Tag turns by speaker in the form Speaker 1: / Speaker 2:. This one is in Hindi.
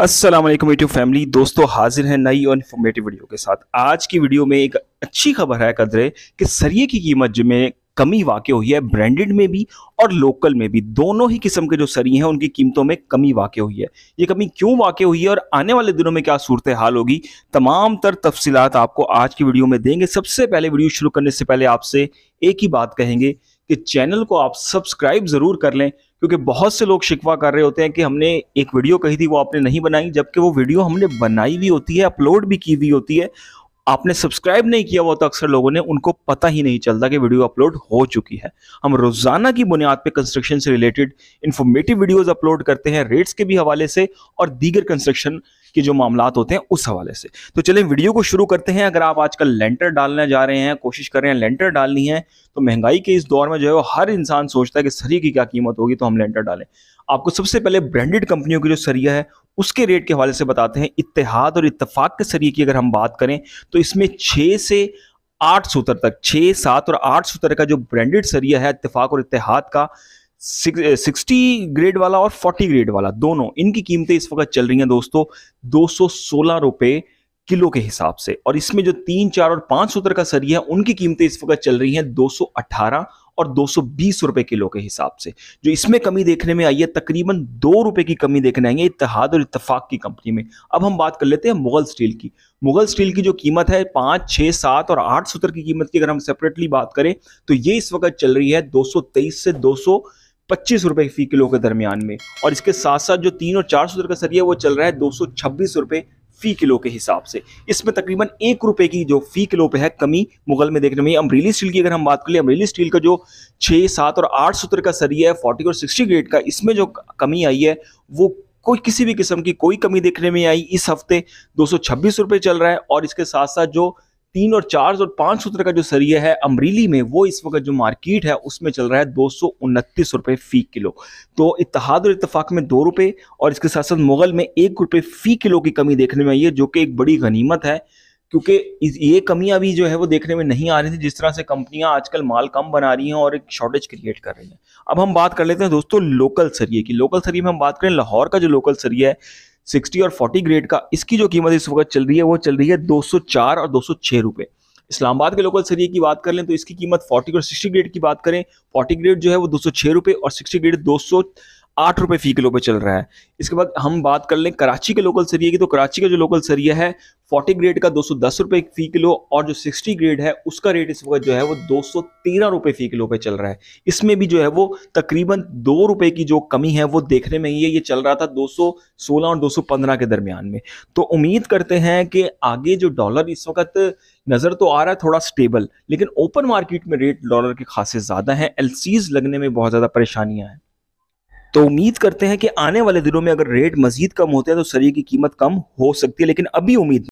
Speaker 1: अस्सलाम वालेकुम यूट्यूब फैमिली दोस्तों हाजिर हैं नई और इन्फॉर्मेटिव वीडियो के साथ आज की वीडियो में एक अच्छी खबर है कदरे कि सरिये की कीमत में कमी वाकई हुई है ब्रांडेड में भी और लोकल में भी दोनों ही किस्म के जो सरी हैं उनकी कीमतों में कमी वाक़ हुई है ये कमी क्यों वाकई हुई है और आने वाले दिनों में क्या सूरत हाल होगी तमाम तर तफसीत आपको आज की वीडियो में देंगे सबसे पहले वीडियो शुरू करने से पहले आपसे एक ही बात कहेंगे कि चैनल को आप सब्सक्राइब ज़रूर कर लें क्योंकि बहुत से लोग शिकवा कर रहे होते हैं कि हमने एक वीडियो कही थी वो आपने नहीं बनाई जबकि वो वीडियो हमने बनाई भी होती है अपलोड भी की हुई होती है आपने सब्सक्राइब नहीं किया हुआ तो अक्सर लोगों ने उनको पता ही नहीं चलता कि वीडियो अपलोड हो चुकी है हम रोजाना की बुनियाद पर कंस्ट्रक्शन से रिलेटेड इन्फॉर्मेटिव वीडियोज अपलोड करते हैं रेट्स के भी हवाले से और दीगर कंस्ट्रक्शन के जो मामला होते हैं उस हवाले से तो चलिए वीडियो को शुरू करते हैं अगर आप आजकल लेंटर डालने जा रहे हैं कोशिश कर रहे हैं लेंटर डालनी है तो महंगाई के इस दौर में जो है वो हर इंसान सोचता है कि सरी की क्या कीमत होगी तो हम लेंटर डालें आपको सबसे पहले ब्रांडेड कंपनियों की जो सरिया है उसके रेट के हवाले से बताते हैं इतिहाद और इतफाक के सरिये की अगर हम बात करें तो इसमें छः से आठ सूत्र तक छः सात और आठ सूत्र का जो ब्रांडेड सरिया है इतफाक और इतिहाद का सिक्सटी ग्रेड uh, वाला और फोर्टी ग्रेड वाला दोनों इनकी कीमतें इस वक्त चल रही हैं दोस्तों दो सौ रुपए किलो के हिसाब से और इसमें जो तीन चार और पांच सूत्र का सरी है उनकी कीमतें इस वक्त चल रही हैं अठारह और 220 रुपए किलो के हिसाब से जो इसमें कमी देखने में आई है तकरीबन दो रुपए की कमी देखने आई है इतिहाद और इतफाक की कंपनी में अब हम बात कर लेते हैं मुगल स्टील की मुगल स्टील की जो कीमत है पांच छह सात और आठ सूत्र की कीमत की अगर हम सेपरेटली बात करें तो ये इस वक्त चल रही है दो से दो पच्चीस रुपए फी किलो के दरमियान में और इसके साथ साथ जो तीन और चार सौ का सरिया वो चल रहा है दो सौ छब्बीस फी किलो के हिसाब से इसमें तकरीबन एक रुपए की जो फी किलो पे है कमी मुगल में देखने में अमरीली स्टील की अगर हम बात कर लें अमरीली स्टील का जो छः सात और आठ सूत्र का सरिया है फोर्टी और सिक्सटी ग्रेड का इसमें जो कमी आई है वो कोई किसी भी किस्म की कोई कमी देखने में आई इस हफ्ते दो सौ चल रहा है और इसके साथ साथ जो तीन और चार और पांच सूत्र का जो सरिया है अमरीली में वो इस वक्त जो मार्केट है उसमें चल रहा है दो सौ उनतीस रुपये फ़ी किलो तो इतिहाद और इतफाक में दो रुपये और इसके साथ साथ मुगल में एक रुपये फ़ी किलो की कमी देखने में आई है जो कि एक बड़ी गनीमत है क्योंकि ये कमियां भी जो है वो देखने में नहीं आ रही थी जिस तरह से कंपनियां आजकल माल कम बना रही हैं और एक शॉर्टेज क्रिएट कर रही हैं अब हम बात कर लेते हैं दोस्तों लोकल सरिये की लोकल सरिये में हम बात करें लाहौर का जो लोकल सरिया है सिक्सटी और फोर्टी ग्रेड का इसकी जो कीमत इस वक्त चल रही है वो चल रही है दो सौ चार और दो सौ छः रुपये इस्लामाबाद के लोकल सरिये की बात कर लें तो इसकी कीमत फोर्टी और सिक्सटी ग्रेड की बात करें फोर्टी ग्रेड जो है वो दो सौ छः रुपये और सिक्सटी ग्रेड दो सौ आठ रुपये फ़ी किलो पे चल रहा है इसके बाद हम बात कर लें कराची के लोकल सरिया की तो कराची का जो लोकल सरिया है फोर्टी ग्रेड का दो सौ दस रुपए फ़ी किलो और जो सिक्सटी ग्रेड है उसका रेट इस वक्त जो है वो दो सौ तेरह रुपए फ़ी किलो पे चल रहा है इसमें भी जो है वो तकरीबन दो रुपये की जो कमी है वो देखने में ही है ये चल रहा था दो सौ सोलह और दो सौ पंद्रह के दरमियान में तो उम्मीद करते हैं कि आगे जो डॉलर इस वक्त नज़र तो आ रहा है थोड़ा स्टेबल लेकिन ओपन मार्केट में रेट डॉलर के खासे ज़्यादा हैं एल लगने में बहुत ज़्यादा परेशानियाँ हैं तो उम्मीद करते हैं कि आने वाले दिनों में अगर रेट मजीद कम होते हैं तो सरिये की कीमत कम हो सकती है लेकिन अभी उम्मीद